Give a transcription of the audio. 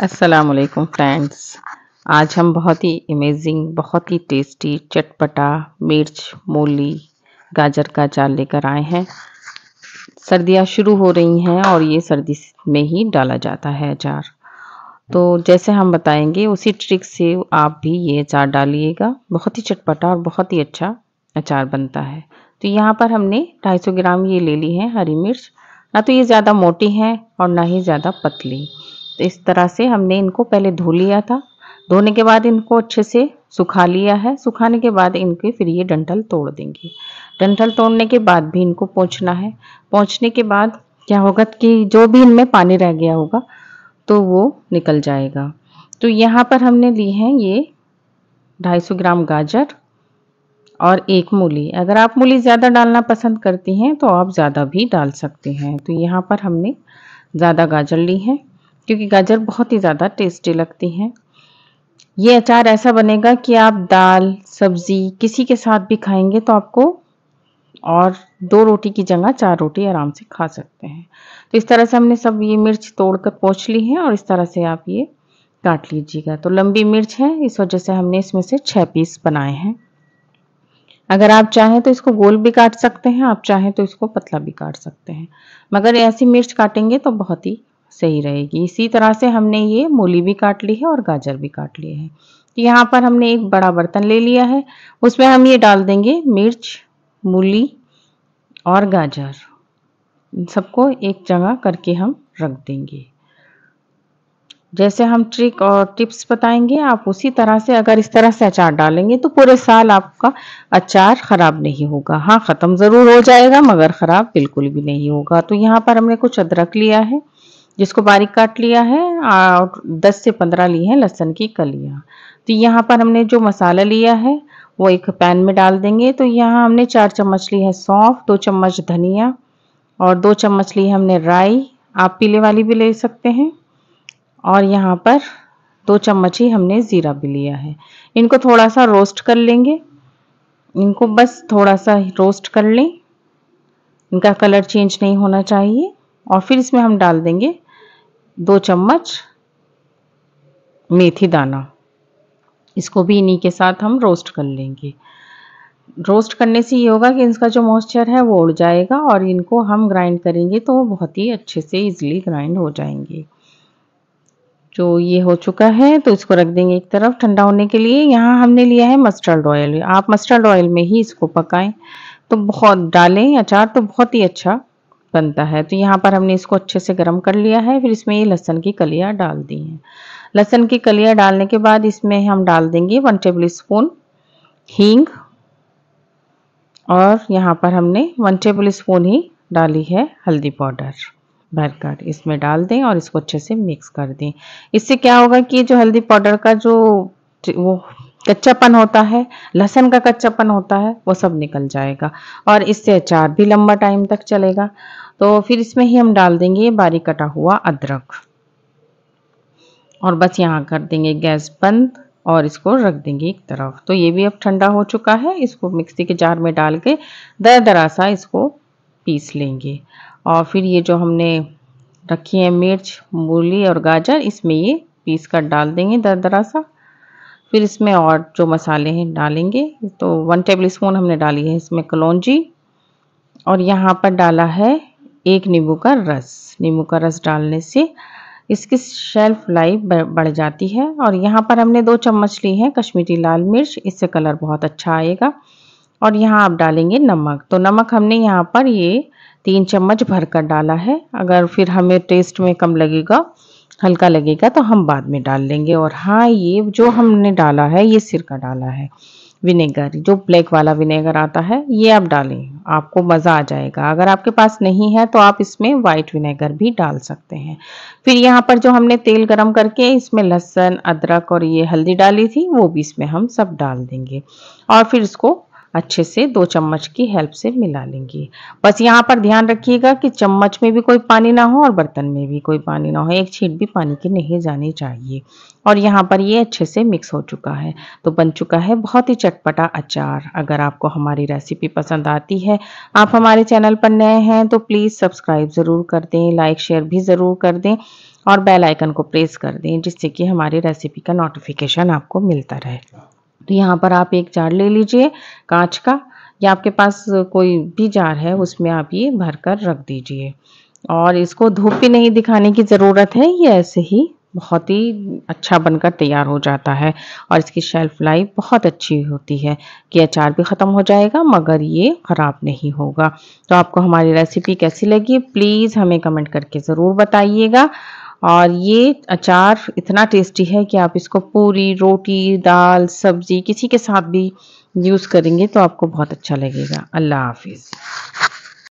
अस्सलाम वालेकुम फ्रेंड्स आज हम बहुत ही अमेजिंग बहुत ही टेस्टी चटपटा मिर्च मूली गाजर का अचार लेकर आए हैं सर्दियाँ शुरू हो रही हैं और ये सर्दी में ही डाला जाता है अचार तो जैसे हम बताएंगे उसी ट्रिक से आप भी ये अचार डालिएगा बहुत ही चटपटा और बहुत ही अच्छा अचार बनता है तो यहाँ पर हमने 250 ग्राम ये ले ली है हरी मिर्च ना तो ये ज़्यादा मोटी है और ना ही ज़्यादा पतली इस तरह से हमने इनको पहले धो लिया था धोने के बाद इनको अच्छे से सुखा लिया है सुखाने के बाद इनके फिर ये डंठल तोड़ देंगे डंठल तोड़ने के बाद भी इनको पहुँचना है पहुँचने के बाद क्या होगा कि जो भी इनमें पानी रह गया होगा तो वो निकल जाएगा तो यहाँ पर हमने ली है ये 250 ग्राम गाजर और एक मूली अगर आप मूली ज़्यादा डालना पसंद करती हैं तो आप ज़्यादा भी डाल सकते हैं तो यहाँ पर हमने ज़्यादा गाजर ली है क्योंकि गाजर बहुत ही ज़्यादा टेस्टी लगती हैं ये अचार ऐसा बनेगा कि आप दाल सब्जी किसी के साथ भी खाएंगे तो आपको और दो रोटी की जगह चार रोटी आराम से खा सकते हैं तो इस तरह से हमने सब ये मिर्च तोड़ कर पोछ ली है और इस तरह से आप ये काट लीजिएगा तो लंबी मिर्च है इस वजह से हमने इसमें से छः पीस बनाए हैं अगर आप चाहें तो इसको गोल भी काट सकते हैं आप चाहें तो इसको पतला भी काट सकते हैं मगर ऐसी मिर्च काटेंगे तो बहुत ही सही रहेगी इसी तरह से हमने ये मूली भी काट ली है और गाजर भी काट लिए हैं तो यहाँ पर हमने एक बड़ा बर्तन ले लिया है उसमें हम ये डाल देंगे मिर्च मूली और गाजर सबको एक जगह करके हम रख देंगे जैसे हम ट्रिक और टिप्स बताएंगे आप उसी तरह से अगर इस तरह से अचार डालेंगे तो पूरे साल आपका अचार ख़राब नहीं होगा हाँ ख़त्म ज़रूर हो जाएगा मगर ख़राब बिल्कुल भी नहीं होगा तो यहाँ पर हमने कुछ अदरक लिया है जिसको बारीक काट लिया है और 10 से 15 ली है लहसन की कलियाँ तो यहाँ पर हमने जो मसाला लिया है वो एक पैन में डाल देंगे तो यहाँ हमने चार चम्मच ली है सौंफ दो चम्मच धनिया और दो चम्मच ली है हमने राई आप पीले वाली भी ले सकते हैं और यहाँ पर दो चम्मच ही हमने ज़ीरा भी लिया है इनको थोड़ा सा रोस्ट कर लेंगे इनको बस थोड़ा सा रोस्ट कर लें इनका कलर चेंज नहीं होना चाहिए और फिर इसमें हम डाल देंगे दो चम्मच मेथी दाना इसको भी इन्हीं के साथ हम रोस्ट कर लेंगे रोस्ट करने से ये होगा कि इसका जो मॉइस्चर है वो उड़ जाएगा और इनको हम ग्राइंड करेंगे तो वो बहुत ही अच्छे से इजीली ग्राइंड हो जाएंगे जो ये हो चुका है तो इसको रख देंगे एक तरफ ठंडा होने के लिए यहाँ हमने लिया है मस्टर्ड ऑयल आप मस्टर्ड ऑयल में ही इसको पकाएं तो बहुत डालें अचार तो बहुत ही अच्छा बनता है तो यहाँ पर हमने इसको अच्छे से गर्म कर लिया है फिर इसमें ये लहसन की कलियाँ डाल दी हैं लहसन की कलियाँ डालने के बाद इसमें हम डाल देंगे वन टेबल स्पून हींग और यहाँ पर हमने वन टेबल स्पून ही डाली है हल्दी पाउडर भरकर इसमें डाल दें और इसको अच्छे से मिक्स कर दें इससे क्या होगा कि जो हल्दी पाउडर का जो वो कच्चापन होता है लहसन का कच्चापन होता है वो सब निकल जाएगा और इससे अचार भी लंबा टाइम तक चलेगा तो फिर इसमें ही हम डाल देंगे बारीक कटा हुआ अदरक और बस यहाँ कर देंगे गैस बंद और इसको रख देंगे एक तरफ तो ये भी अब ठंडा हो चुका है इसको मिक्सी के जार में डाल के दर दरा सा इसको पीस लेंगे और फिर ये जो हमने रखी है मिर्च मूली और गाजर इसमें ये पीस कर डाल देंगे दर दरा सा फिर इसमें और जो मसाले हैं डालेंगे तो वन टेबल स्पून हमने डाली है इसमें कलौजी और यहाँ पर डाला है एक नींबू का रस नींबू का रस डालने से इसकी शेल्फ लाइफ बढ़ जाती है और यहाँ पर हमने दो चम्मच ली है कश्मीरी लाल मिर्च इससे कलर बहुत अच्छा आएगा और यहाँ आप डालेंगे नमक तो नमक हमने यहाँ पर ये तीन चम्मच भरकर डाला है अगर फिर हमें टेस्ट में कम लगेगा हल्का लगेगा तो हम बाद में डाल लेंगे और हाँ ये जो हमने डाला है ये सिरका डाला है विनेगर जो ब्लैक वाला विनेगर आता है ये आप डालें आपको मज़ा आ जाएगा अगर आपके पास नहीं है तो आप इसमें वाइट विनेगर भी डाल सकते हैं फिर यहाँ पर जो हमने तेल गरम करके इसमें लहसुन अदरक और ये हल्दी डाली थी वो भी इसमें हम सब डाल देंगे और फिर इसको अच्छे से दो चम्मच की हेल्प से मिला लेंगे बस यहाँ पर ध्यान रखिएगा कि चम्मच में भी कोई पानी ना हो और बर्तन में भी कोई पानी ना हो एक छीट भी पानी की नहीं जानी चाहिए और यहाँ पर ये अच्छे से मिक्स हो चुका है तो बन चुका है बहुत ही चटपटा अचार अगर आपको हमारी रेसिपी पसंद आती है आप हमारे चैनल पर नए हैं तो प्लीज़ सब्सक्राइब ज़रूर कर दें लाइक शेयर भी ज़रूर कर दें और बेल आइकन को प्रेस कर दें जिससे कि हमारी रेसिपी का नोटिफिकेशन आपको मिलता रहे तो यहाँ पर आप एक जार ले लीजिए कांच का या आपके पास कोई भी जार है उसमें आप ये भर कर रख दीजिए और इसको धूप भी नहीं दिखाने की ज़रूरत है ये ऐसे ही बहुत ही अच्छा बनकर तैयार हो जाता है और इसकी शेल्फ लाइफ बहुत अच्छी होती है कि अचार भी ख़त्म हो जाएगा मगर ये ख़राब नहीं होगा तो आपको हमारी रेसिपी कैसी लगी प्लीज़ हमें कमेंट करके ज़रूर बताइएगा और ये अचार इतना टेस्टी है कि आप इसको पूरी रोटी दाल सब्जी किसी के साथ भी यूज़ करेंगे तो आपको बहुत अच्छा लगेगा अल्लाह हाफिज़